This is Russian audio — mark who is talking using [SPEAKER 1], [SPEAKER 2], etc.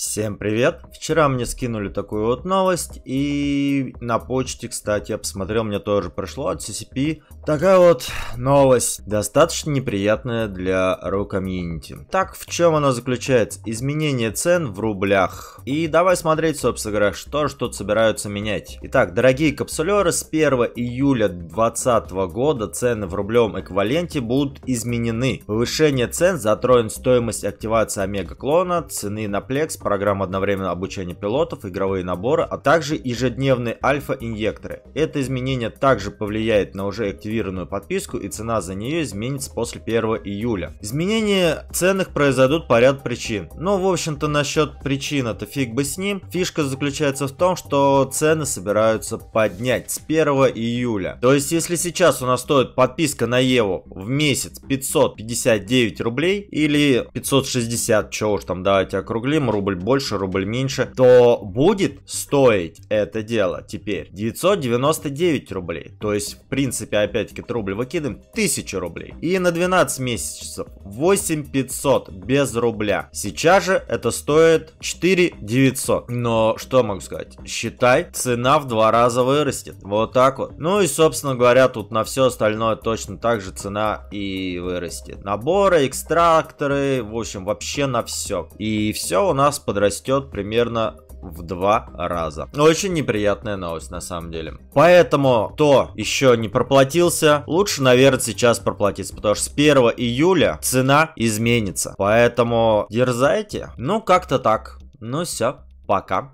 [SPEAKER 1] Всем привет! Вчера мне скинули такую вот новость и на почте, кстати, я посмотрел, мне тоже пришло от CCP. Такая вот новость, достаточно неприятная для RU комьюнити. Так, в чем она заключается? Изменение цен в рублях. И давай смотреть, собственно говоря, что же тут собираются менять. Итак, дорогие капсулеры, с 1 июля 2020 года цены в рублевом эквиваленте будут изменены. Повышение цен затронет стоимость активации омега-клона, цены на плекс, программа одновременного обучения пилотов, игровые наборы, а также ежедневные альфа-инъекторы. Это изменение также повлияет на уже активированную подписку и цена за нее изменится после 1 июля. Изменения ценных произойдут по ряд причин. Но в общем-то насчет причин это фиг бы с ним. Фишка заключается в том, что цены собираются поднять с 1 июля. То есть если сейчас у нас стоит подписка на Еву в месяц 559 рублей или 560, что уж там давайте округлим, рубль больше, рубль меньше, то будет стоить это дело теперь 999 рублей. То есть, в принципе, опять-таки рубль выкидываем 1000 рублей. И на 12 месяцев 8500 без рубля. Сейчас же это стоит 4900. Но что могу сказать? Считай, цена в два раза вырастет. Вот так вот. Ну и, собственно говоря, тут на все остальное точно так же цена и вырастет. Наборы, экстракторы, в общем, вообще на все. И все у нас подрастет примерно в два раза. Очень неприятная новость на самом деле. Поэтому, кто еще не проплатился, лучше, наверное, сейчас проплатиться, потому что с 1 июля цена изменится. Поэтому дерзайте. Ну, как-то так. Ну все, пока.